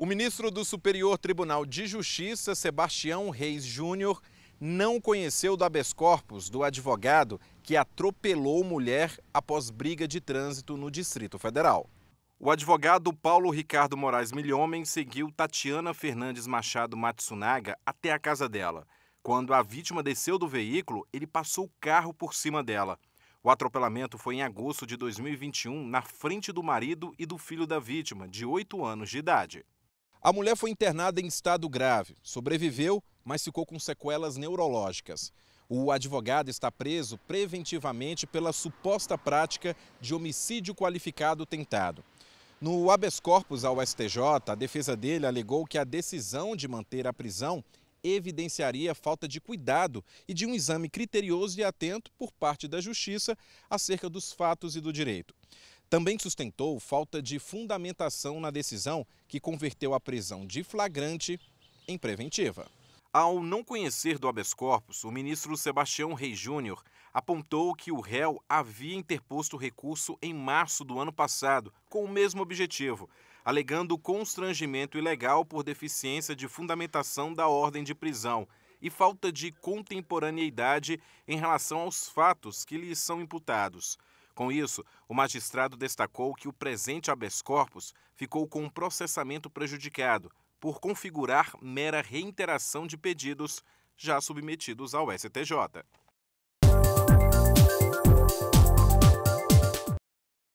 O ministro do Superior Tribunal de Justiça, Sebastião Reis Júnior, não conheceu do habeas corpus do advogado que atropelou mulher após briga de trânsito no Distrito Federal. O advogado Paulo Ricardo Moraes Milhomem seguiu Tatiana Fernandes Machado Matsunaga até a casa dela. Quando a vítima desceu do veículo, ele passou o carro por cima dela. O atropelamento foi em agosto de 2021, na frente do marido e do filho da vítima, de 8 anos de idade. A mulher foi internada em estado grave, sobreviveu, mas ficou com sequelas neurológicas. O advogado está preso preventivamente pela suposta prática de homicídio qualificado tentado. No habeas corpus ao STJ, a defesa dele alegou que a decisão de manter a prisão evidenciaria falta de cuidado e de um exame criterioso e atento por parte da Justiça acerca dos fatos e do direito. Também sustentou falta de fundamentação na decisão que converteu a prisão de flagrante em preventiva. Ao não conhecer do habeas corpus, o ministro Sebastião Rei Júnior apontou que o réu havia interposto recurso em março do ano passado, com o mesmo objetivo, alegando constrangimento ilegal por deficiência de fundamentação da ordem de prisão e falta de contemporaneidade em relação aos fatos que lhe são imputados. Com isso, o magistrado destacou que o presente habeas corpus ficou com um processamento prejudicado por configurar mera reinteração de pedidos já submetidos ao STJ.